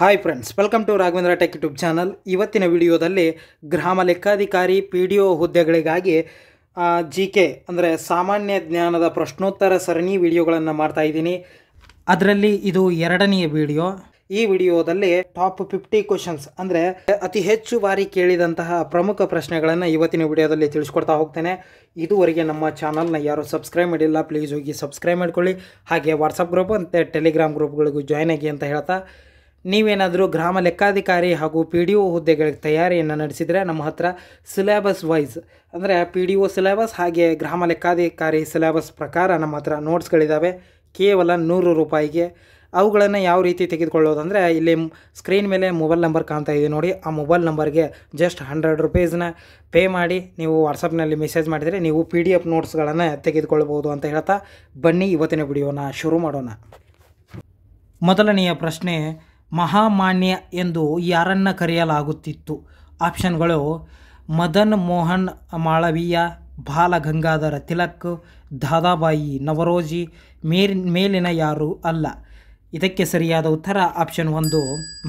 hi friends welcome to Raghavendra tech YouTube channel ಇವತ್ತಿನ ವಿಡಿಯೋದಲ್ಲಿ ಗ್ರಾಮ ಲೆಕ್ಕಾಧಿಕಾರಿ ಪಿ ಡಿ ಒ ಹುದ್ದೆಗಳಿಗಾಗಿ ಜಿ ಕೆ ಅಂದರೆ ಸಾಮಾನ್ಯ ಜ್ಞಾನದ ಪ್ರಶ್ನೋತ್ತರ ಸರಣಿ ವಿಡಿಯೋಗಳನ್ನು ಮಾಡ್ತಾ ಇದ್ದೀನಿ ಅದರಲ್ಲಿ ಇದು ಎರಡನೆಯ ವಿಡಿಯೋ ಈ ವಿಡಿಯೋದಲ್ಲಿ ಟಾಪ್ ಫಿಫ್ಟಿ ಕ್ವಶನ್ಸ್ ಅಂದರೆ ಅತಿ ಹೆಚ್ಚು ಬಾರಿ ಕೇಳಿದಂತಹ ಪ್ರಮುಖ ಪ್ರಶ್ನೆಗಳನ್ನು ಇವತ್ತಿನ ವಿಡಿಯೋದಲ್ಲಿ ತಿಳಿಸ್ಕೊಡ್ತಾ ಹೋಗ್ತೇನೆ ಇದುವರೆಗೆ ನಮ್ಮ ಚಾನಲ್ನ ಯಾರು ಸಬ್ಸ್ಕ್ರೈಬ್ ಮಾಡಿಲ್ಲ ಪ್ಲೀಸ್ ಹೋಗಿ ಸಬ್ಸ್ಕ್ರೈಬ್ ಮಾಡ್ಕೊಳ್ಳಿ ಹಾಗೆ ವಾಟ್ಸಪ್ ಗ್ರೂಪ್ ಮತ್ತು ಟೆಲಿಗ್ರಾಮ್ ಗ್ರೂಪ್ಗಳಿಗೂ ಜಾಯ್ನ್ ಆಗಿ ಅಂತ ಹೇಳ್ತಾ ನೀವೇನಾದರೂ ಗ್ರಾಮ ಲೆಕ್ಕಾಧಿಕಾರಿ ಹಾಗೂ ಪಿ ಡಿ ಒ ಹುದ್ದೆಗಳಿಗೆ ತಯಾರಿಯನ್ನು ನಡೆಸಿದರೆ ನಮ್ಮ ಹತ್ರ ಸಿಲೆಬಸ್ ವೈಸ್ ಅಂದರೆ ಪಿ ಡಿ ಒ ಸಿಲೆಬಸ್ ಹಾಗೆ ಗ್ರಾಮ ಲೆಕ್ಕಾಧಿಕಾರಿ ಸಿಲೆಬಸ್ ಪ್ರಕಾರ ನಮ್ಮ ಹತ್ರ ನೋಟ್ಸ್ಗಳಿದ್ದಾವೆ ಕೇವಲ ನೂರು ರೂಪಾಯಿಗೆ ಅವುಗಳನ್ನು ಯಾವ ರೀತಿ ತೆಗೆದುಕೊಳ್ಳೋದು ಅಂದರೆ ಇಲ್ಲಿ ಸ್ಕ್ರೀನ್ ಮೇಲೆ ಮೊಬೈಲ್ ನಂಬರ್ ಕಾಣ್ತಾ ಇದೆ ನೋಡಿ ಆ ಮೊಬೈಲ್ ನಂಬರ್ಗೆ ಜಸ್ಟ್ ಹಂಡ್ರೆಡ್ ರುಪೀಸ್ನ ಪೇ ಮಾಡಿ ನೀವು ವಾಟ್ಸಪ್ನಲ್ಲಿ ಮೆಸೇಜ್ ಮಾಡಿದರೆ ನೀವು ಪಿ ಡಿ ಎಫ್ ನೋಟ್ಸ್ಗಳನ್ನು ತೆಗೆದುಕೊಳ್ಬೋದು ಅಂತ ಹೇಳ್ತಾ ಬನ್ನಿ ಇವತ್ತಿನ ವಿಡಿಯೋನ ಶುರು ಮಾಡೋಣ ಮೊದಲನೆಯ ಪ್ರಶ್ನೆ ಮಹಾಮಾನ್ಯ ಎಂದು ಯಾರನ್ನ ಕರೆಯಲಾಗುತ್ತಿತ್ತು ಆಪ್ಷನ್ಗಳು ಮದನ್ ಮೋಹನ್ ಮಾಳವೀಯ ಬಾಲಗಂಗಾಧರ ಗಂಗಾಧರ ತಿಲಕ್ ದಾದಾಬಾಯಿ ನವರೋಜಿ ಮೇರಿ ಮೇಲಿನ ಯಾರು ಅಲ್ಲ ಇದಕ್ಕೆ ಸರಿಯಾದ ಉತ್ತರ ಆಪ್ಷನ್ ಒಂದು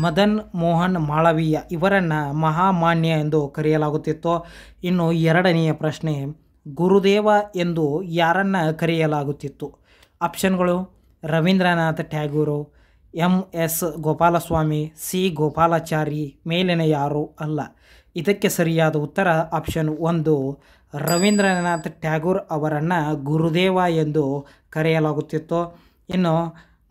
ಮದನ್ ಮೋಹನ್ ಮಾಳವೀಯ ಇವರನ್ನು ಮಹಾಮಾನ್ಯ ಎಂದು ಕರೆಯಲಾಗುತ್ತಿತ್ತು ಇನ್ನು ಎರಡನೆಯ ಪ್ರಶ್ನೆ ಗುರುದೇವ ಎಂದು ಯಾರನ್ನು ಕರೆಯಲಾಗುತ್ತಿತ್ತು ಆಪ್ಷನ್ಗಳು Rabindranath Tagore M S Gopalaswami C Gopalachari ಮೇಲಿನ ಯಾರೂ ಅಲ್ಲ ಇದಕ್ಕೆ ಸರಿಯಾದ ಉತ್ತರ ಆಪ್ಷನ್ ಒಂದು ರವೀಂದ್ರನಾಥ್ ಟ್ಯಾಗೂರ್ ಅವರನ್ನು ಗುರುದೇವ ಎಂದು ಕರೆಯಲಾಗುತ್ತಿತ್ತು ಇನ್ನು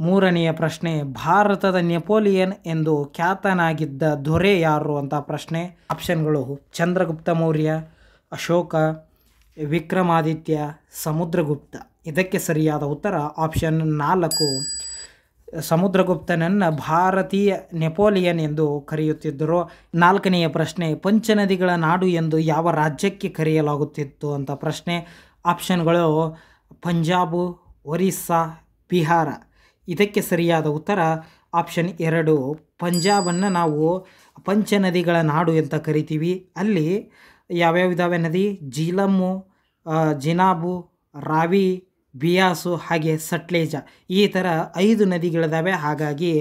ಮೂರನೆಯ ಪ್ರಶ್ನೆ ಭಾರತದ ನೆಪೋಲಿಯನ್ ಎಂದು ಖ್ಯಾತನಾಗಿದ್ದ ದೊರೆ ಯಾರು ಅಂತ ಪ್ರಶ್ನೆ ಆಪ್ಷನ್ಗಳು ಚಂದ್ರಗುಪ್ತ ಮೌರ್ಯ ಅಶೋಕ ವಿಕ್ರಮಾದಿತ್ಯ ಸಮುದ್ರಗುಪ್ತ ಇದಕ್ಕೆ ಸರಿಯಾದ ಉತ್ತರ ಆಪ್ಷನ್ ನಾಲ್ಕು ಸಮುದ್ರಗುಪ್ತನನ್ನು ಭಾರತೀಯ ನೆಪೋಲಿಯನ್ ಎಂದು ಕರೆಯುತ್ತಿದ್ದರು ನಾಲ್ಕನೆಯ ಪ್ರಶ್ನೆ ಪಂಚನದಿಗಳ ನಾಡು ಎಂದು ಯಾವ ರಾಜ್ಯಕ್ಕೆ ಕರೆಯಲಾಗುತ್ತಿತ್ತು ಅಂತ ಪ್ರಶ್ನೆ ಆಪ್ಷನ್ಗಳು ಪಂಜಾಬು ಒರಿಸ್ಸಾ ಬಿಹಾರ ಇದಕ್ಕೆ ಸರಿಯಾದ ಉತ್ತರ ಆಪ್ಷನ್ ಎರಡು ಪಂಜಾಬನ್ನು ನಾವು ಪಂಚನದಿಗಳ ನಾಡು ಅಂತ ಕರಿತೀವಿ ಅಲ್ಲಿ ಯಾವ್ಯಾವ ಇದಾವೆ ನದಿ ಜೀಲಮ್ಮು ಜಿನಾಬು ರಾವಿ ಬಿಯಾಸು ಹಾಗೆ ಸಟ್ಲೇಜ ಈ ಥರ ಐದು ನದಿಗಳಿದ್ದಾವೆ ಹಾಗಾಗಿ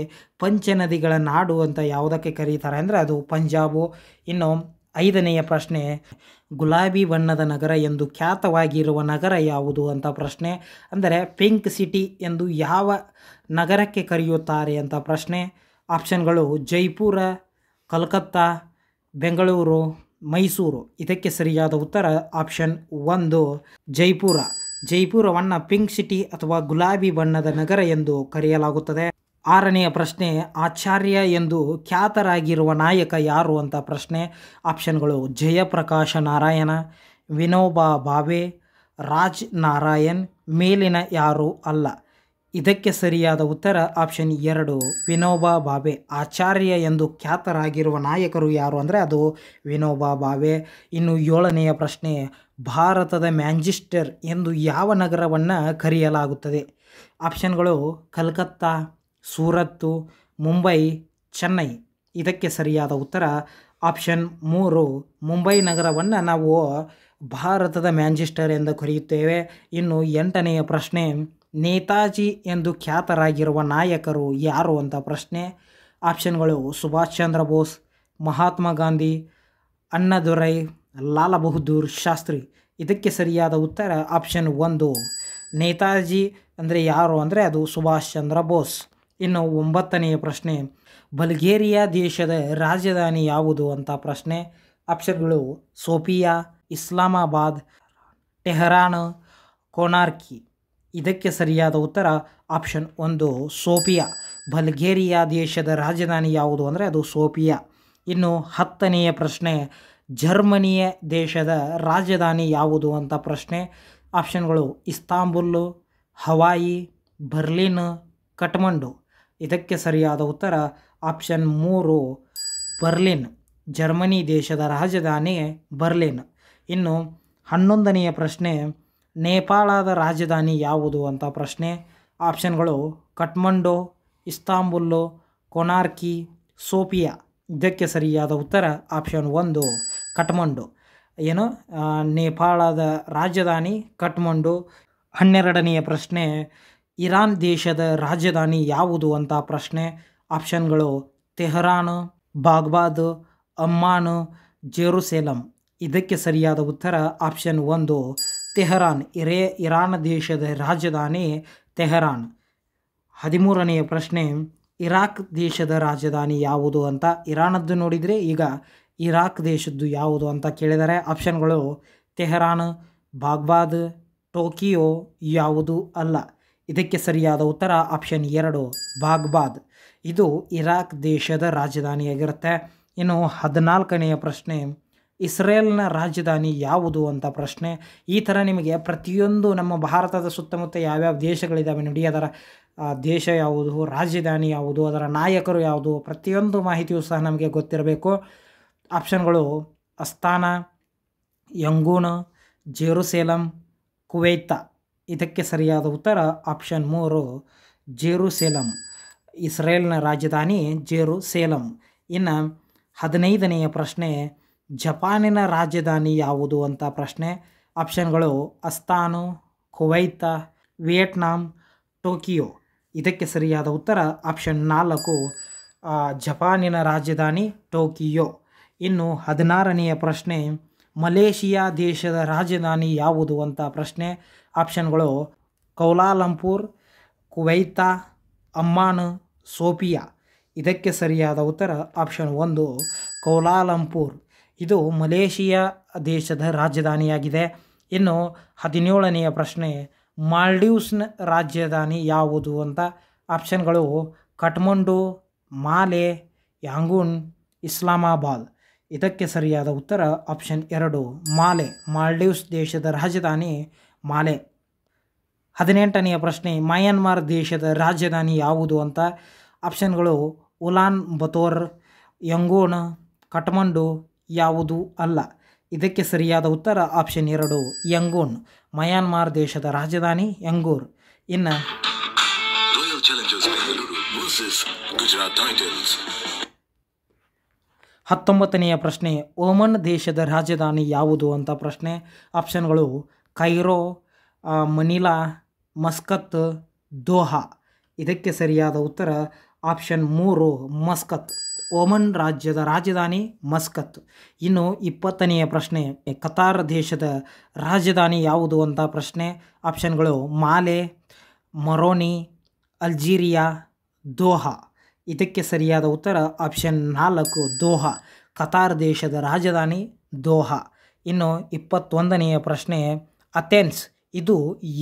ಪಂಚ ನದಿಗಳ ನಾಡು ಅಂತ ಯಾವುದಕ್ಕೆ ಕರೀತಾರೆ ಅಂದರೆ ಅದು ಪಂಜಾಬು ಇನ್ನು ಐದನೆಯ ಪ್ರಶ್ನೆ ಗುಲಾಬಿ ಬಣ್ಣದ ನಗರ ಎಂದು ಖ್ಯಾತವಾಗಿರುವ ನಗರ ಯಾವುದು ಅಂತ ಪ್ರಶ್ನೆ ಅಂದರೆ ಪಿಂಕ್ ಸಿಟಿ ಎಂದು ಯಾವ ನಗರಕ್ಕೆ ಕರೆಯುತ್ತಾರೆ ಅಂತ ಪ್ರಶ್ನೆ ಆಪ್ಷನ್ಗಳು ಜೈಪುರ ಕಲ್ಕತ್ತಾ ಬೆಂಗಳೂರು ಮೈಸೂರು ಇದಕ್ಕೆ ಸರಿಯಾದ ಉತ್ತರ ಆಪ್ಷನ್ ಒಂದು ಜೈಪುರ ಜೈಪುರವನ್ನು ಪಿಂಕ್ ಸಿಟಿ ಅಥವಾ ಗುಲಾಬಿ ಬಣ್ಣದ ನಗರ ಎಂದು ಕರೆಯಲಾಗುತ್ತದೆ ಆರನೆಯ ಪ್ರಶ್ನೆ ಆಚಾರ್ಯ ಎಂದು ಖ್ಯಾತರಾಗಿರುವ ನಾಯಕ ಯಾರು ಅಂತ ಪ್ರಶ್ನೆ ಆಪ್ಷನ್ಗಳು ಜಯಪ್ರಕಾಶ ನಾರಾಯಣ ವಿನೋಬಾ ಭಾವೆ ರಾಜ್ ನಾರಾಯಣ್ ಮೇಲಿನ ಯಾರು ಅಲ್ಲ ಇದಕ್ಕೆ ಸರಿಯಾದ ಉತ್ತರ ಆಪ್ಷನ್ ಎರಡು ವಿನೋಬಾ ಭಾವೆ ಆಚಾರ್ಯ ಎಂದು ಖ್ಯಾತರಾಗಿರುವ ನಾಯಕರು ಯಾರು ಅಂದರೆ ಅದು ವಿನೋಬಾ ಭಾವೆ ಇನ್ನು ಏಳನೆಯ ಪ್ರಶ್ನೆ ಭಾರತದ ಮ್ಯಾಂಜಿಸ್ಟರ್ ಎಂದು ಯಾವ ನಗರವನ್ನು ಕರೆಯಲಾಗುತ್ತದೆ ಆಪ್ಷನ್ಗಳು ಕಲ್ಕತ್ತಾ ಸೂರತ್ತು ಮುಂಬೈ ಚೆನ್ನೈ ಇದಕ್ಕೆ ಸರಿಯಾದ ಉತ್ತರ ಆಪ್ಷನ್ ಮೂರು ಮುಂಬೈ ನಗರವನ್ನು ನಾವು ಭಾರತದ ಮ್ಯಾಂಜಿಸ್ಟರ್ ಎಂದು ಕರೆಯುತ್ತೇವೆ ಇನ್ನು ಎಂಟನೆಯ ಪ್ರಶ್ನೆ ನೇತಾಜಿ ಎಂದು ಖ್ಯಾತರಾಗಿರುವ ನಾಯಕರು ಯಾರು ಅಂತ ಪ್ರಶ್ನೆ ಆಪ್ಷನ್ಗಳು ಸುಭಾಷ್ ಚಂದ್ರ ಬೋಸ್ ಮಹಾತ್ಮ ಗಾಂಧಿ ಅಣ್ಣಾದುರೈ ಲಾಲ ಬಹದ್ದೂರ್ ಶಾಸ್ತ್ರಿ ಇದಕ್ಕೆ ಸರಿಯಾದ ಉತ್ತರ ಆಪ್ಷನ್ ಒಂದು ನೇತಾಜಿ ಅಂದರೆ ಯಾರು ಅಂದರೆ ಅದು ಸುಭಾಷ್ ಚಂದ್ರ ಬೋಸ್ ಇನ್ನು ಒಂಬತ್ತನೆಯ ಪ್ರಶ್ನೆ ಬಲ್ಗೇರಿಯಾ ದೇಶದ ರಾಜಧಾನಿ ಯಾವುದು ಅಂತ ಪ್ರಶ್ನೆ ಆಪ್ಷನ್ಗಳು ಸೋಫಿಯಾ ಇಸ್ಲಾಮಾಬಾದ್ ಟೆಹರಾನ್ ಕೋನಾರ್ಕಿ ಇದಕ್ಕೆ ಸರಿಯಾದ ಉತ್ತರ ಆಪ್ಷನ್ ಒಂದು ಸೋಫಿಯಾ ಬಲ್ಗೇರಿಯಾ ದೇಶದ ರಾಜಧಾನಿ ಯಾವುದು ಅಂದರೆ ಅದು ಸೋಫಿಯಾ ಇನ್ನು ಹತ್ತನೆಯ ಪ್ರಶ್ನೆ ಜರ್ಮನಿಯ ದೇಶದ ರಾಜಧಾನಿ ಯಾವುದು ಅಂತ ಪ್ರಶ್ನೆ ಆಪ್ಷನ್ಗಳು ಇಸ್ತಾಂಬುಲ್ಲು ಹವಾಯಿ ಬರ್ಲಿನ್ ಕಟ್ಮಂಡು ಇದಕ್ಕೆ ಸರಿಯಾದ ಉತ್ತರ ಆಪ್ಷನ್ ಮೂರು ಬರ್ಲಿನ್ ಜರ್ಮನಿ ದೇಶದ ರಾಜಧಾನಿ ಬರ್ಲಿನ್ ಇನ್ನು ಹನ್ನೊಂದನೆಯ ಪ್ರಶ್ನೆ ನೇಪಾಳದ ರಾಜಧಾನಿ ಯಾವುದು ಅಂತ ಪ್ರಶ್ನೆ ಆಪ್ಷನ್ಗಳು ಕಟ್ಮಂಡು ಇಸ್ತಾಂಬುಲ್ಲು ಕೊನಾರ್ಕಿ ಸೋಫಿಯಾ ಇದಕ್ಕೆ ಸರಿಯಾದ ಉತ್ತರ ಆಪ್ಷನ್ ಒಂದು ಕಠ್ಮಂಡು ಏನು ನೇಪಾಳದ ರಾಜಧಾನಿ ಕಠ್ಮಂಡು ಹನ್ನೆರಡನೆಯ ಪ್ರಶ್ನೆ ಇರಾನ್ ದೇಶದ ರಾಜಧಾನಿ ಯಾವುದು ಅಂತ ಪ್ರಶ್ನೆ ಆಪ್ಷನ್ಗಳು ತೆಹರಾನು ಬಾಗ್ಬಾದ್ ಅಮ್ಮಾನು ಜೆರುಸೆಲಂ ಇದಕ್ಕೆ ಸರಿಯಾದ ಉತ್ತರ ಆಪ್ಷನ್ ಒಂದು ತೆಹರಾನ್ ಇರೇ ಇರಾನ್ ದೇಶದ ರಾಜಧಾನಿ ತೆಹರಾನ್ ಹದಿಮೂರನೆಯ ಪ್ರಶ್ನೆ ಇರಾಕ್ ದೇಶದ ರಾಜಧಾನಿ ಯಾವುದು ಅಂತ ಇರಾನದ್ದು ನೋಡಿದರೆ ಈಗ ಇರಾಕ್ ದೇಶದ್ದು ಯಾವುದು ಅಂತ ಕೇಳಿದರೆ ಆಪ್ಷನ್ಗಳು ತೆಹರಾನ್ ಬಾಗ್ಬಾದ್ ಟೋಕಿಯೋ ಯಾವುದು ಅಲ್ಲ ಇದಕ್ಕೆ ಸರಿಯಾದ ಉತ್ತರ ಆಪ್ಷನ್ ಎರಡು ಬಾಗ್ಬಾದ್ ಇದು ಇರಾಕ್ ದೇಶದ ರಾಜಧಾನಿಯಾಗಿರುತ್ತೆ ಇನ್ನು ಹದಿನಾಲ್ಕನೆಯ ಪ್ರಶ್ನೆ ಇಸ್ರೇಲ್ನ ರಾಜಧಾನಿ ಯಾವುದು ಅಂತ ಪ್ರಶ್ನೆ ಈ ಥರ ನಿಮಗೆ ಪ್ರತಿಯೊಂದು ನಮ್ಮ ಭಾರತದ ಸುತ್ತಮುತ್ತ ಯಾವ್ಯಾವ ದೇಶಗಳಿದ್ದಾವೆ ನೋಡಿ ಅದರ ದೇಶ ಯಾವುದು ರಾಜಧಾನಿ ಯಾವುದು ಅದರ ನಾಯಕರು ಯಾವುದು ಪ್ರತಿಯೊಂದು ಮಾಹಿತಿಯೂ ಸಹ ನಮಗೆ ಗೊತ್ತಿರಬೇಕು ಆಪ್ಷನ್ಗಳು ಅಸ್ತಾನ ಯಂಗೂನ್ ಜೇರುಸೇಲಂ ಕುವೈತ ಇದಕ್ಕೆ ಸರಿಯಾದ ಉತ್ತರ ಆಪ್ಷನ್ ಮೂರು ಜೇರುಸೇಲಂ ಇಸ್ರೇಲ್ನ ರಾಜಧಾನಿ ಜೇರುಸೇಲಂ ಇನ್ನು ಹದಿನೈದನೆಯ ಪ್ರಶ್ನೆ ಜಪಾನಿನ ರಾಜಧಾನಿ ಯಾವುದು ಅಂತ ಪ್ರಶ್ನೆ ಆಪ್ಷನ್ಗಳು ಅಸ್ತಾನು ಕುವೈತ ವಿಯೆಟ್ನಾಂ ಟೋಕಿಯೋ ಇದಕ್ಕೆ ಸರಿಯಾದ ಉತ್ತರ ಆಪ್ಷನ್ ನಾಲ್ಕು ಜಪಾನಿನ ರಾಜಧಾನಿ ಟೋಕಿಯೋ ಇನ್ನು ಹದಿನಾರನೆಯ ಪ್ರಶ್ನೆ ಮಲೇಷಿಯಾ ದೇಶದ ರಾಜಧಾನಿ ಯಾವುದು ಅಂತ ಪ್ರಶ್ನೆ ಆಪ್ಷನ್ಗಳು ಕೌಲಾಲಂಪುರ್ ಕುವೈತಾ ಅಮ್ಮಾನ್ ಸೋಪಿಯಾ ಇದಕ್ಕೆ ಸರಿಯಾದ ಉತ್ತರ ಆಪ್ಷನ್ ಒಂದು ಕೌಲಾಲಂಪುರ್ ಇದು ಮಲೇಷಿಯಾ ದೇಶದ ರಾಜಧಾನಿಯಾಗಿದೆ ಇನ್ನು ಹದಿನೇಳನೆಯ ಪ್ರಶ್ನೆ ಮಾಲ್ಡೀವ್ಸ್ನ ರಾಜಧಾನಿ ಯಾವುದು ಅಂತ ಆಪ್ಷನ್ಗಳು ಕಠ್ಮಂಡು ಮಾಲೆ ಯಾಂಗೂನ್ ಇಸ್ಲಾಮಾಬಾದ್ ಇದಕ್ಕೆ ಸರಿಯಾದ ಉತ್ತರ ಆಪ್ಷನ್ ಎರಡು ಮಾಲೆ ಮಾಲ್ಡೀವ್ಸ್ ದೇಶದ ರಾಜಧಾನಿ ಮಾಲೆ ಹದಿನೆಂಟನೆಯ ಪ್ರಶ್ನೆ ಮಯನ್ಮಾರ್ ದೇಶದ ರಾಜಧಾನಿ ಯಾವುದು ಅಂತ ಆಪ್ಷನ್ಗಳು ಉಲಾನ್ ಬತೋರ್ ಯಂಗೋನ್ ಕಠ್ಮಂಡು ಯಾವುದು ಅಲ್ಲ ಇದಕ್ಕೆ ಸರಿಯಾದ ಉತ್ತರ ಆಪ್ಷನ್ ಎರಡು ಯಂಗೋನ್ ಮಯಾನ್ಮಾರ್ ದೇಶದ ರಾಜಧಾನಿ ಯಂಗೋರ್ ಇನ್ನು ಹತ್ತೊಂಬತ್ತನೆಯ ಪ್ರಶ್ನೆ ಓಮನ್ ದೇಶದ ರಾಜಧಾನಿ ಯಾವುದು ಅಂತ ಪ್ರಶ್ನೆ ಆಪ್ಷನ್ಗಳು ಕೈರೋ ಮನಿಲಾ ಮಸ್ಕತ್ ದೋಹಾ ಇದಕ್ಕೆ ಸರಿಯಾದ ಉತ್ತರ ಆಪ್ಷನ್ ಮೂರು ಮಸ್ಕತ್ ಓಮನ್ ರಾಜ್ಯದ ರಾಜಧಾನಿ ಮಸ್ಕತ್ ಇನ್ನು ಇಪ್ಪತ್ತನೆಯ ಪ್ರಶ್ನೆ ಕತಾರ್ ದೇಶದ ರಾಜಧಾನಿ ಯಾವುದು ಅಂತ ಪ್ರಶ್ನೆ ಆಪ್ಷನ್ಗಳು ಮಾಲೆ ಮರೋನಿ ಅಲ್ಜೀರಿಯಾ ದೋಹಾ ಇದಕ್ಕೆ ಸರಿಯಾದ ಉತ್ತರ ಆಪ್ಷನ್ ನಾಲ್ಕು ದೋಹಾ ಕತಾರ್ ದೇಶದ ರಾಜಧಾನಿ ದೋಹಾ ಇನ್ನು ಇಪ್ಪತ್ತೊಂದನೆಯ ಪ್ರಶ್ನೆ ಅಥೆನ್ಸ್ ಇದು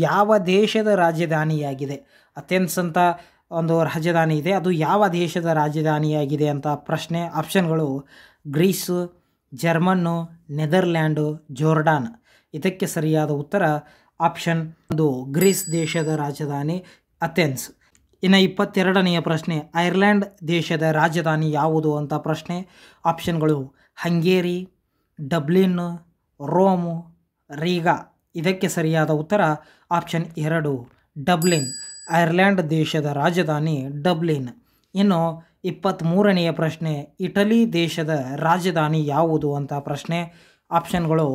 ಯಾವ ದೇಶದ ರಾಜಧಾನಿಯಾಗಿದೆ ಅಥೆನ್ಸ್ ಅಂತ ಒಂದು ರಾಜಧಾನಿ ಇದೆ ಅದು ಯಾವ ದೇಶದ ರಾಜಧಾನಿಯಾಗಿದೆ ಅಂತ ಪ್ರಶ್ನೆ ಆಪ್ಷನ್ಗಳು ಗ್ರೀಸು ಜರ್ಮನ್ನು ನೆದರ್ಲ್ಯಾಂಡು ಜೋರ್ಡಾನ್ ಇದಕ್ಕೆ ಸರಿಯಾದ ಉತ್ತರ ಆಪ್ಷನ್ ಒಂದು ಗ್ರೀಸ್ ದೇಶದ ರಾಜಧಾನಿ ಅಥೆನ್ಸ್ ಇನ್ನು ಇಪ್ಪತ್ತೆರಡನೆಯ ಪ್ರಶ್ನೆ ಐರ್ಲೆಂಡ್ ದೇಶದ ರಾಜಧಾನಿ ಯಾವುದು ಅಂತ ಪ್ರಶ್ನೆ ಆಪ್ಷನ್ಗಳು ಹಂಗೇರಿ ಡಬ್ಲಿನ್ ರೋಮು ರೀಗಾ ಇದಕ್ಕೆ ಸರಿಯಾದ ಉತ್ತರ ಆಪ್ಷನ್ ಎರಡು ಡಬ್ಲಿನ್ ಐರ್ಲೆಂಡ್ ದೇಶದ ರಾಜಧಾನಿ ಡಬ್ಲಿನ್ ಇನ್ನು ಇಪ್ಪತ್ತ್ಮೂರನೆಯ ಪ್ರಶ್ನೆ ಇಟಲಿ ದೇಶದ ರಾಜಧಾನಿ ಯಾವುದು ಅಂತ ಪ್ರಶ್ನೆ ಆಪ್ಷನ್ಗಳು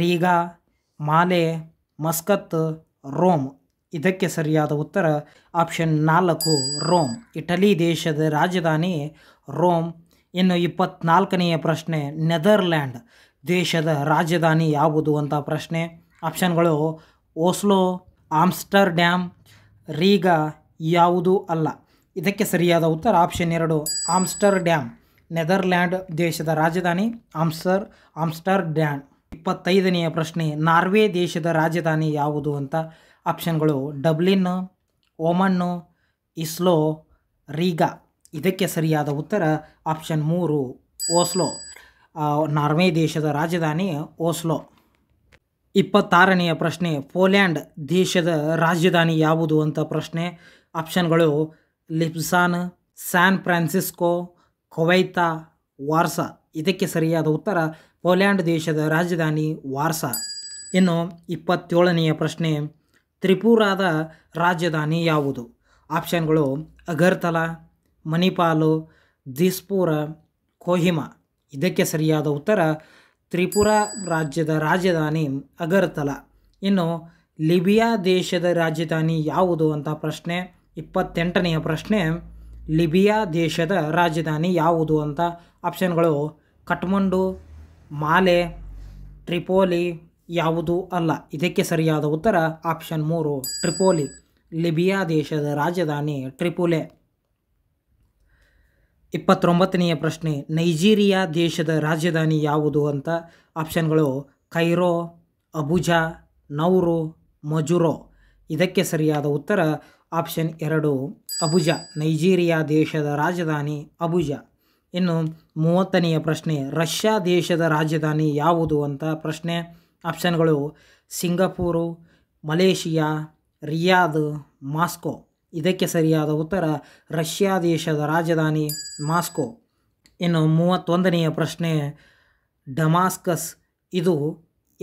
ರೀಗಾ ಮಾಲೆ ಮಸ್ಕತ್ ರೋಮ್ ಇದಕ್ಕೆ ಸರಿಯಾದ ಉತ್ತರ ಆಪ್ಷನ್ ನಾಲ್ಕು ರೋಮ್ ಇಟಲಿ ದೇಶದ ರಾಜಧಾನಿ ರೋಮ್ ಇನ್ನು ಇಪ್ಪತ್ನಾಲ್ಕನೆಯ ಪ್ರಶ್ನೆ ನೆದರ್ಲ್ಯಾಂಡ್ ದೇಶದ ರಾಜಧಾನಿ ಯಾವುದು ಅಂತ ಪ್ರಶ್ನೆ ಆಪ್ಷನ್ಗಳು ಓಸ್ಲೋ ಆಮ್ಸ್ಟರ್ಡ್ಯಾಮ್ ರೀಗ ಯಾವುದೂ ಅಲ್ಲ ಇದಕ್ಕೆ ಸರಿಯಾದ ಉತ್ತರ ಆಪ್ಷನ್ ಎರಡು ಆಮ್ಸ್ಟರ್ಡ್ಯಾಮ್ ನೆದರ್ಲ್ಯಾಂಡ್ ದೇಶದ ರಾಜಧಾನಿ ಆಮ್ಸ್ಟರ್ ಆಮ್ಸ್ಟರ್ಡ್ಯಾಮ್ ಇಪ್ಪತ್ತೈದನೆಯ ಪ್ರಶ್ನೆ ನಾರ್ವೆ ದೇಶದ ರಾಜಧಾನಿ ಯಾವುದು ಅಂತ ಆಪ್ಷನ್ಗಳು ಡಬ್ಲಿನ್ ಓಮನ್ನು ಇಸ್ಲೋ ರೀಗಾ ಇದಕ್ಕೆ ಸರಿಯಾದ ಉತ್ತರ ಆಪ್ಷನ್ ಮೂರು ಓಸ್ಲೋ ನಾರ್ವೆ ದೇಶದ ರಾಜಧಾನಿ ಓಸ್ಲೋ ಇಪ್ಪತ್ತಾರನೆಯ ಪ್ರಶ್ನೆ ಪೋಲ್ಯಾಂಡ್ ದೇಶದ ರಾಜಧಾನಿ ಯಾವುದು ಅಂತ ಪ್ರಶ್ನೆ ಆಪ್ಷನ್ಗಳು Lisbon San Francisco Kuwait Warsaw ಇದಕ್ಕೆ ಸರಿಯಾದ ಉತ್ತರ ಪೋಲ್ಯಾಂಡ್ ದೇಶದ ರಾಜಧಾನಿ ವಾರ್ಸಾ ಇನ್ನು ಇಪ್ಪತ್ತೇಳನೆಯ ಪ್ರಶ್ನೆ ತ್ರಿಪುರಾದ ರಾಜಧಾನಿ ಯಾವುದು ಆಪ್ಷನ್ಗಳು ಅಗರ್ತಲಾ ಮಣಿಪಾಲು ದಿಸ್ಪುರ ಕೋಹಿಮಾ ಇದಕ್ಕೆ ಸರಿಯಾದ ಉತ್ತರ ತ್ರಿಪುರ ರಾಜ್ಯದ ರಾಜಧಾನಿ ಅಗರ್ತಲಾ ಇನ್ನು ಲಿಬಿಯಾ ದೇಶದ ರಾಜಧಾನಿ ಯಾವುದು ಅಂತ ಪ್ರಶ್ನೆ ಇಪ್ಪತ್ತೆಂಟನೆಯ ಪ್ರಶ್ನೆ ಲಿಬಿಯಾ ದೇಶದ ರಾಜಧಾನಿ ಯಾವುದು ಅಂತ ಆಪ್ಷನ್ಗಳು ಕಠ್ಮಂಡು ಮಾಲೆ ಟ್ರಿಪೋಲಿ ಯಾವುದು ಅಲ್ಲ ಇದಕ್ಕೆ ಸರಿಯಾದ ಉತ್ತರ ಆಪ್ಷನ್ ಮೂರು ಟ್ರಿಪೋಲಿ ಲಿಬಿಯಾ ದೇಶದ ರಾಜಧಾನಿ ಟ್ರಿಪೋಲೆ ಇಪ್ಪತ್ತೊಂಬತ್ತನೆಯ ಪ್ರಶ್ನೆ ನೈಜೀರಿಯಾ ದೇಶದ ರಾಜಧಾನಿ ಯಾವುದು ಅಂತ ಆಪ್ಷನ್ಗಳು ಕೈರೋ ಅಬುಜಾ ನೌರು ಮಜುರೋ ಇದಕ್ಕೆ ಸರಿಯಾದ ಉತ್ತರ ಆಪ್ಷನ್ ಎರಡು ಅಬುಜಾ ನೈಜೀರಿಯಾ ದೇಶದ ರಾಜಧಾನಿ ಅಬುಜಾ ಇನ್ನು ಮೂವತ್ತನೆಯ ಪ್ರಶ್ನೆ ರಷ್ಯಾ ದೇಶದ ರಾಜಧಾನಿ ಯಾವುದು ಅಂತ ಪ್ರಶ್ನೆ ಆಪ್ಷನ್ಗಳು ಸಿಂಗಪೂರು ಮಲೇಷಿಯಾ ರಿಯಾದ್ ಮಾಸ್ಕೋ ಇದಕ್ಕೆ ಸರಿಯಾದ ಉತ್ತರ ರಷ್ಯಾ ದೇಶದ ರಾಜಧಾನಿ ಮಾಸ್ಕೋ ಇನ್ನು ಮೂವತ್ತೊಂದನೆಯ ಪ್ರಶ್ನೆ ಡಮಾಸ್ಕಸ್ ಇದು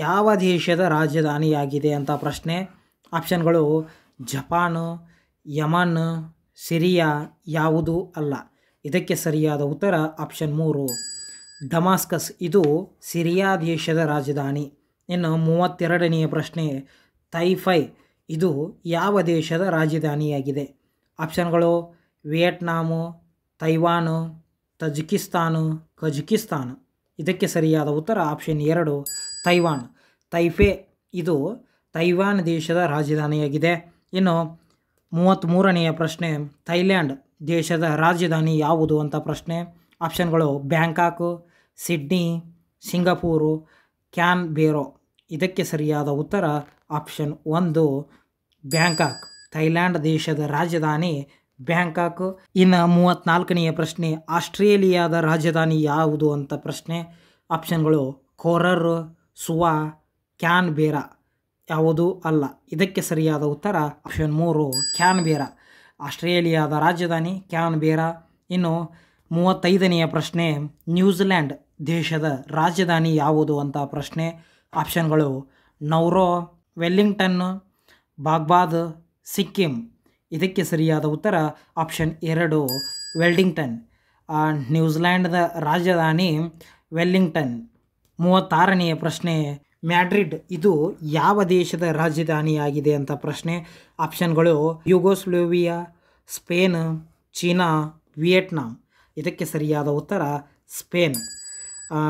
ಯಾವ ದೇಶದ ರಾಜಧಾನಿಯಾಗಿದೆ ಅಂತ ಪ್ರಶ್ನೆ ಆಪ್ಷನ್ಗಳು ಜಪಾನ್ ಯಮನ್ ಸಿರಿಯಾ ಯಾವುದೂ ಅಲ್ಲ ಇದಕ್ಕೆ ಸರಿಯಾದ ಉತ್ತರ ಆಪ್ಷನ್ ಮೂರು ಡಮಾಸ್ಕಸ್ ಇದು ಸಿರಿಯಾ ದೇಶದ ರಾಜಧಾನಿ ಇನ್ನು ಮೂವತ್ತೆರಡನೆಯ ಪ್ರಶ್ನೆ ತೈಫೈ ಇದು ಯಾವ ದೇಶದ ರಾಜಧಾನಿಯಾಗಿದೆ ಆಪ್ಷನ್ಗಳು ವಿಯೆಟ್ನಾಮು ತೈವಾನು ತಜಕಿಸ್ತಾನು ಕಜಕಿಸ್ತಾನ್ ಇದಕ್ಕೆ ಸರಿಯಾದ ಉತ್ತರ ಆಪ್ಷನ್ ಎರಡು ತೈವಾನ್ ತೈಫೆ ಇದು ತೈವಾನ್ ದೇಶದ ರಾಜಧಾನಿಯಾಗಿದೆ ಇನ್ನು ಮೂವತ್ತ್ಮೂರನೆಯ ಪ್ರಶ್ನೆ ಥೈಲ್ಯಾಂಡ್ ದೇಶದ ರಾಜಧಾನಿ ಯಾವುದು ಅಂತ ಪ್ರಶ್ನೆ ಆಪ್ಷನ್ಗಳು Bangkok Sydney Singapore Canberra ಇದಕ್ಕೆ ಸರಿಯಾದ ಉತ್ತರ ಆಪ್ಷನ್ ಒಂದು ಬ್ಯಾಂಕಾಕ್ ಥೈಲ್ಯಾಂಡ್ ದೇಶದ ರಾಜಧಾನಿ ಬ್ಯಾಂಕಾಕ್ ಇನ್ನು ಮೂವತ್ತ್ನಾಲ್ಕನೆಯ ಪ್ರಶ್ನೆ ಆಸ್ಟ್ರೇಲಿಯಾದ ರಾಜಧಾನಿ ಯಾವುದು ಅಂತ ಪ್ರಶ್ನೆ ಆಪ್ಷನ್ಗಳು ಕೋರರ್ ಸುವಾ ಕ್ಯಾನ್ಬೇರಾ ಯಾವುದೂ ಅಲ್ಲ ಇದಕ್ಕೆ ಸರಿಯಾದ ಉತ್ತರ ಆಪ್ಷನ್ ಮೂರು ಕ್ಯಾನ್ಬೇರಾ ಆಸ್ಟ್ರೇಲಿಯಾದ ರಾಜಧಾನಿ ಕ್ಯಾನ್ಬೇರಾ ಇನ್ನು ಮೂವತ್ತೈದನೆಯ ಪ್ರಶ್ನೆ ನ್ಯೂಜಿಲ್ಯಾಂಡ್ ದೇಶದ ರಾಜಧಾನಿ ಯಾವುದು ಅಂತ ಪ್ರಶ್ನೆ ಆಪ್ಷನ್ಗಳು ನೌರೋ ವೆಲ್ಲಿಂಗ್ಟನ್ ಬಾಗ್ಬಾದ್ ಸಿಕ್ಕಿಂ ಇದಕ್ಕೆ ಸರಿಯಾದ ಉತ್ತರ ಆಪ್ಷನ್ ಎರಡು ವೆಲ್ಡಿಂಗ್ಟನ್ ನ್ಯೂಜಿಲ್ಯಾಂಡ್ದ ರಾಜಧಾನಿ ವೆಲ್ಲಿಂಗ್ಟನ್ ಮೂವತ್ತಾರನೆಯ ಪ್ರಶ್ನೆ ಮ್ಯಾಡ್ರಿಡ್ ಇದು ಯಾವ ದೇಶದ ರಾಜಧಾನಿಯಾಗಿದೆ ಅಂತ ಪ್ರಶ್ನೆ ಆಪ್ಷನ್ಗಳು ಯುಗೋಸ್ಲೋವಿಯಾ ಸ್ಪೇನ್ ಚೀನಾ ವಿಯೆಟ್ನಾಂ ಇದಕ್ಕೆ ಸರಿಯಾದ ಉತ್ತರ ಸ್ಪೇನ್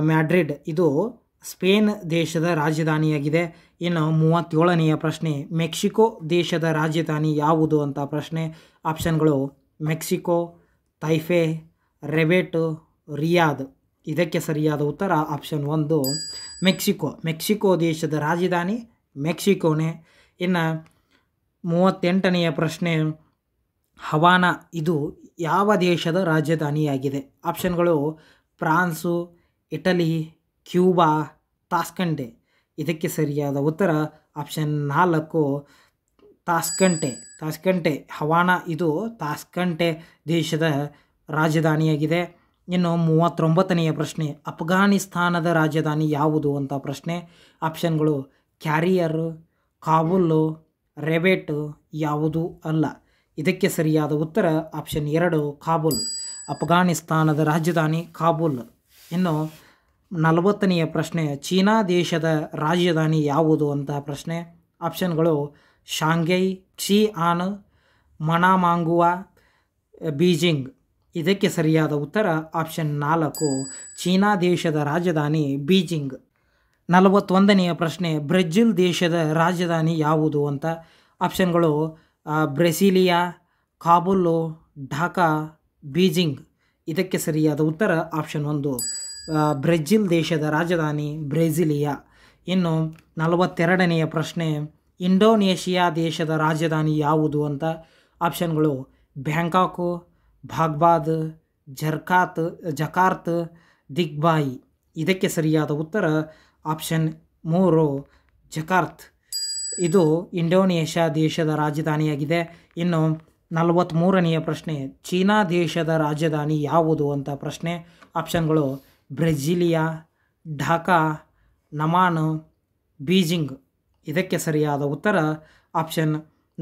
ಮ್ಯಾಡ್ರಿಡ್ ಇದು ಸ್ಪೇನ್ ದೇಶದ ರಾಜಧಾನಿಯಾಗಿದೆ ಇನ್ನು ಮೂವತ್ತೇಳನೆಯ ಪ್ರಶ್ನೆ ಮೆಕ್ಸಿಕೋ ದೇಶದ ರಾಜಧಾನಿ ಯಾವುದು ಅಂತ ಪ್ರಶ್ನೆ ಆಪ್ಷನ್ಗಳು ಮೆಕ್ಸಿಕೋ ತೈಫೆ ರೆಬೆಟು ರಿಯಾದ್ ಇದಕ್ಕೆ ಸರಿಯಾದ ಉತ್ತರ ಆಪ್ಷನ್ ಒಂದು ಮೆಕ್ಸಿಕೋ ಮೆಕ್ಸಿಕೋ ದೇಶದ ರಾಜಧಾನಿ ಮೆಕ್ಸಿಕೋನೇ ಇನ್ನು ಮೂವತ್ತೆಂಟನೆಯ ಪ್ರಶ್ನೆ ಹವಾನ ಇದು ಯಾವ ದೇಶದ ರಾಜಧಾನಿಯಾಗಿದೆ ಆಪ್ಷನ್ಗಳು ಫ್ರಾನ್ಸು ಇಟಲಿ ಕ್ಯೂಬಾ ತಾಸ್ಕಂಟೆ ಇದಕ್ಕೆ ಸರಿಯಾದ ಉತ್ತರ ಆಪ್ಷನ್ ನಾಲ್ಕು ತಾಸ್ಕಂಟೆ ತಾಸ್ಕಂಟೆ ಹವಾಣ ಇದು ತಾಸ್ಕಂಟೆ ದೇಶದ ರಾಜಧಾನಿಯಾಗಿದೆ ಇನ್ನು ಮೂವತ್ತೊಂಬತ್ತನೆಯ ಪ್ರಶ್ನೆ ಅಫ್ಘಾನಿಸ್ತಾನದ ರಾಜಧಾನಿ ಯಾವುದು ಅಂತ ಪ್ರಶ್ನೆ ಆಪ್ಷನ್ಗಳು ಕ್ಯಾರಿಯರ್ ಕಾಬುಲ್ಲು ರೆಬೆಟು ಯಾವುದೂ ಅಲ್ಲ ಇದಕ್ಕೆ ಸರಿಯಾದ ಉತ್ತರ ಆಪ್ಷನ್ ಎರಡು ಕಾಬುಲ್ ಅಫ್ಘಾನಿಸ್ತಾನದ ರಾಜಧಾನಿ ಕಾಬುಲ್ ಇನ್ನು ನಲವತ್ತನೆಯ ಪ್ರಶ್ನೆ ಚೀನಾ ದೇಶದ ರಾಜಧಾನಿ ಯಾವುದು ಅಂತ ಪ್ರಶ್ನೆ ಆಪ್ಷನ್ಗಳು ಶಾಂಘೈ ಕ್ಷಿ ಆನ್ ಮನಾಮಾಂಗುವ ಬೀಜಿಂಗ್ ಇದಕ್ಕೆ ಸರಿಯಾದ ಉತ್ತರ ಆಪ್ಷನ್ ನಾಲ್ಕು ಚೀನಾ ದೇಶದ ರಾಜಧಾನಿ ಬೀಜಿಂಗ್ ನಲವತ್ತೊಂದನೆಯ ಪ್ರಶ್ನೆ ಬ್ರೆಜಿಲ್ ದೇಶದ ರಾಜಧಾನಿ ಯಾವುದು ಅಂತ ಆಪ್ಷನ್ಗಳು ಬ್ರೆಸಿಲಿಯಾ ಕಾಬುಲ್ಲು ಢಾಕಾ ಬೀಜಿಂಗ್ ಇದಕ್ಕೆ ಸರಿಯಾದ ಉತ್ತರ ಆಪ್ಷನ್ ಒಂದು ಬ್ರೆಜಿಲ್ ದೇಶದ ರಾಜಧಾನಿ ಬ್ರೆಜಿಲಿಯಾ ಇನ್ನು ನಲವತ್ತೆರಡನೆಯ ಪ್ರಶ್ನೆ ಇಂಡೋನೇಷಿಯಾ ದೇಶದ ರಾಜಧಾನಿ ಯಾವುದು ಅಂತ ಆಪ್ಷನ್ಗಳು ಬ್ಯಾಂಕಾಕು ಭಾಗ್ಬಾದ್ ಜರ್ಕಾತ್ ಜಕಾರ್ತ್ ದಿಗ್ಬಾಯಿ ಇದಕ್ಕೆ ಸರಿಯಾದ ಉತ್ತರ ಆಪ್ಷನ್ ಮೂರು ಜಕಾರ್ತ್ ಇದು ಇಂಡೋನೇಷ್ಯಾ ದೇಶದ ರಾಜಧಾನಿಯಾಗಿದೆ ಇನ್ನು ನಲವತ್ತ್ಮೂರನೆಯ ಪ್ರಶ್ನೆ ಚೀನಾ ದೇಶದ ರಾಜಧಾನಿ ಯಾವುದು ಅಂತ ಪ್ರಶ್ನೆ ಆಪ್ಷನ್ಗಳು ಬ್ರೆಜಿಲಿಯಾ ಢಾಕಾ ನಮಾನ್ ಬೀಜಿಂಗ್ ಇದಕ್ಕೆ ಸರಿಯಾದ ಉತ್ತರ ಆಪ್ಷನ್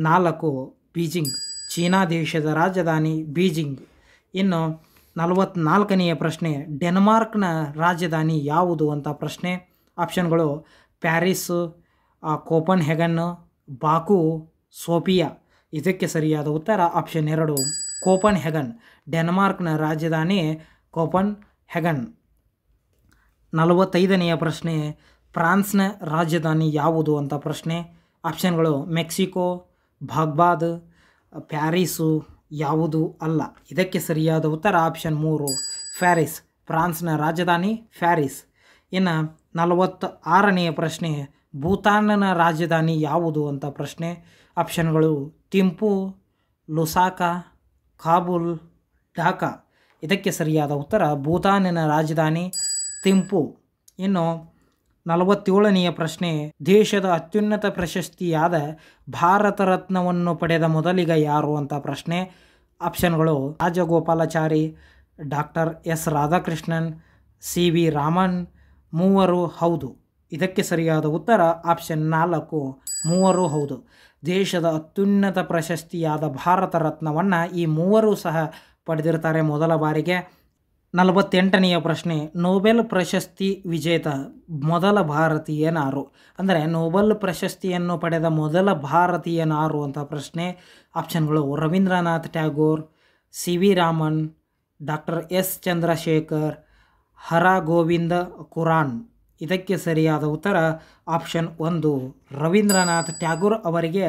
ನಾಲ್ಕು ಬೀಜಿಂಗ್ ಚೀನಾ ದೇಶದ ರಾಜಧಾನಿ ಬೀಜಿಂಗ್ ಇನ್ನು ನಲವತ್ನಾಲ್ಕನೆಯ ಪ್ರಶ್ನೆ ಡೆನ್ಮಾರ್ಕ್ನ ರಾಜಧಾನಿ ಯಾವುದು ಅಂತ ಪ್ರಶ್ನೆ ಆಪ್ಷನ್ಗಳು Paris Copenhagen Baku Sofia ಇದಕ್ಕೆ ಸರಿಯಾದ ಉತ್ತರ ಆಪ್ಷನ್ ಎರಡು ಕೋಪನ್ ಹೆಗನ್ ಡೆನ್ಮಾರ್ಕ್ನ ರಾಜಧಾನಿ ಕೋಪನ್ ಹೆಗನ್ ನಲವತ್ತೈದನೆಯ ಪ್ರಶ್ನೆ ಫ್ರಾನ್ಸ್ನ ರಾಜಧಾನಿ ಯಾವುದು ಅಂತ ಪ್ರಶ್ನೆ ಆಪ್ಷನ್ಗಳು ಮೆಕ್ಸಿಕೋ ಭಾಗ್ಬಾದ್ ಪ್ಯಾರಿಸು ಯಾವುದು ಅಲ್ಲ ಇದಕ್ಕೆ ಸರಿಯಾದ ಉತ್ತರ ಆಪ್ಷನ್ ಮೂರು ಫ್ಯಾರಿಸ್ ಫ್ರಾನ್ಸ್ನ ರಾಜಧಾನಿ ಫ್ಯಾರಿಸ್ ಇನ್ನು ನಲವತ್ತ ಆರನೆಯ ಪ್ರಶ್ನೆ ಭೂತಾನನ ರಾಜಧಾನಿ ಯಾವುದು ಅಂತ ಪ್ರಶ್ನೆ ಆಪ್ಷನ್ಗಳು ತಿಂಪು ಲುಸಾಕ ಕಾಬುಲ್ ಢಾಕಾ ಇದಕ್ಕೆ ಸರಿಯಾದ ಉತ್ತರ ಭೂತಾನಿನ ರಾಜಧಾನಿ ತಿಂಪು ಇನ್ನು ನಲವತ್ತೇಳನೆಯ ಪ್ರಶ್ನೆ ದೇಶದ ಅತ್ಯುನ್ನತ ಪ್ರಶಸ್ತಿಯಾದ ಭಾರತ ರತ್ನವನ್ನು ಪಡೆದ ಮೊದಲಿಗ ಯಾರು ಅಂತ ಪ್ರಶ್ನೆ ಆಪ್ಷನ್ಗಳು Rajagopalachari doctor S Radhakrishnan C V Raman ಮೂವರು ಹೌದು ಇದಕ್ಕೆ ಸರಿಯಾದ ಉತ್ತರ ಆಪ್ಷನ್ ನಾಲ್ಕು ಮೂವರು ಹೌದು ದೇಶದ ಅತ್ಯುನ್ನತ ಪ್ರಶಸ್ತಿಯಾದ ಭಾರತ ರತ್ನವನ್ನು ಈ ಮೂವರು ಸಹ ಪಡೆದಿರ್ತಾರೆ ಮೊದಲ ಬಾರಿಗೆ ನಲವತ್ತೆಂಟನೆಯ ಪ್ರಶ್ನೆ ನೋಬೆಲ್ ಪ್ರಶಸ್ತಿ ವಿಜೇತ ಮೊದಲ ಭಾರತೀಯನಾರು ಅಂದರೆ ನೋಬೆಲ್ ಪ್ರಶಸ್ತಿಯನ್ನು ಪಡೆದ ಮೊದಲ ಭಾರತೀಯನಾರು ಅಂತ ಪ್ರಶ್ನೆ ಆಪ್ಷನ್ಗಳು Rabindranath Tagore C V Raman doctor S Chandrashekhar Har Gobind Khorana ಇದಕ್ಕೆ ಸರಿಯಾದ ಉತ್ತರ ಆಪ್ಷನ್ ಒಂದು ರವೀಂದ್ರನಾಥ್ ಟ್ಯಾಗೋರ್ ಅವರಿಗೆ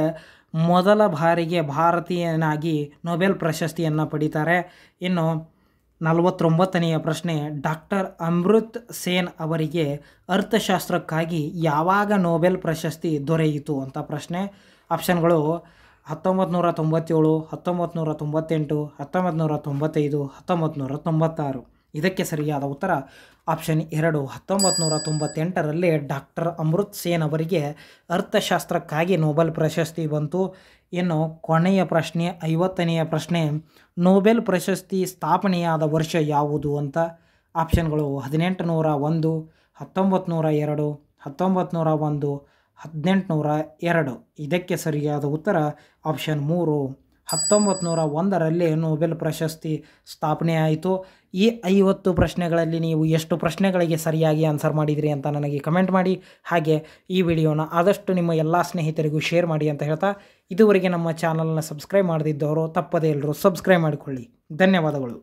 ಮೊದಲ ಬಾರಿಗೆ ಭಾರತೀಯನಾಗಿ ನೊಬೆಲ್ ಪ್ರಶಸ್ತಿಯನ್ನು ಪಡಿತಾರೆ ಇನ್ನು ನಲವತ್ತೊಂಬತ್ತನೆಯ ಪ್ರಶ್ನೆ ಡಾಕ್ಟರ್ ಅಮೃತ್ ಸೇನ್ ಅವರಿಗೆ ಅರ್ಥಶಾಸ್ತ್ರಕ್ಕಾಗಿ ಯಾವಾಗ ನೋಬೆಲ್ ಪ್ರಶಸ್ತಿ ದೊರೆಯಿತು ಅಂತ ಪ್ರಶ್ನೆ ಆಪ್ಷನ್ಗಳು ಹತ್ತೊಂಬತ್ತು ನೂರ ತೊಂಬತ್ತೇಳು ಹತ್ತೊಂಬತ್ತು ನೂರ ತೊಂಬತ್ತೆಂಟು ಹತ್ತೊಂಬತ್ತು ನೂರ ತೊಂಬತ್ತೈದು ಹತ್ತೊಂಬತ್ತು ನೂರ ತೊಂಬತ್ತಾರು ಇದಕ್ಕೆ ಸರಿಯಾದ ಉತ್ತರ ಆಪ್ಷನ್ ಎರಡು ಹತ್ತೊಂಬತ್ತು ನೂರ ತೊಂಬತ್ತೆಂಟರಲ್ಲಿ ಡಾಕ್ಟರ್ ಅಮೃತ್ ಸೇನ್ ಅವರಿಗೆ ಅರ್ಥಶಾಸ್ತ್ರಕ್ಕಾಗಿ ನೊಬೆಲ್ ಪ್ರಶಸ್ತಿ ಬಂತು ಇನ್ನು ಕೊನೆಯ ಪ್ರಶ್ನೆ ಐವತ್ತನೆಯ ಪ್ರಶ್ನೆ ನೋಬೆಲ್ ಪ್ರಶಸ್ತಿ ಸ್ಥಾಪನೆಯಾದ ವರ್ಷ ಯಾವುದು ಅಂತ ಆಪ್ಷನ್ಗಳು ಹದಿನೆಂಟು ನೂರ ಒಂದು ಹತ್ತೊಂಬತ್ತು ನೂರ ಎರಡು ಹತ್ತೊಂಬತ್ತು ನೂರ ಒಂದು ಹದಿನೆಂಟುನೂರ ಎರಡು ಇದಕ್ಕೆ ಸರಿಯಾದ ಉತ್ತರ ಆಪ್ಷನ್ ಮೂರು ಹತ್ತೊಂಬತ್ತು ನೂರ ಒಂದರಲ್ಲಿ ನೊಬೆಲ್ ಪ್ರಶಸ್ತಿ ಸ್ಥಾಪನೆ ಆಯಿತು ಈ ಐವತ್ತು ಪ್ರಶ್ನೆಗಳಲ್ಲಿ ನೀವು ಎಷ್ಟು ಪ್ರಶ್ನೆಗಳಿಗೆ ಸರಿಯಾಗಿ ಆನ್ಸರ್ ಮಾಡಿದಿರಿ ಅಂತ ನನಗೆ ಕಮೆಂಟ್ ಮಾಡಿ ಹಾಗೆ ಈ ವಿಡಿಯೋನ ಆದಷ್ಟು ನಿಮ್ಮ ಎಲ್ಲ ಸ್ನೇಹಿತರಿಗೂ ಶೇರ್ ಮಾಡಿ ಅಂತ ಹೇಳ್ತಾ ಇದುವರೆಗೆ ನಮ್ಮ ಚಾನಲ್ನ ಸಬ್ಸ್ಕ್ರೈಬ್ ಮಾಡದಿದ್ದವರು ತಪ್ಪದೇ ಎಲ್ಲರೂ ಸಬ್ಸ್ಕ್ರೈಬ್ ಮಾಡಿಕೊಳ್ಳಿ ಧನ್ಯವಾದಗಳು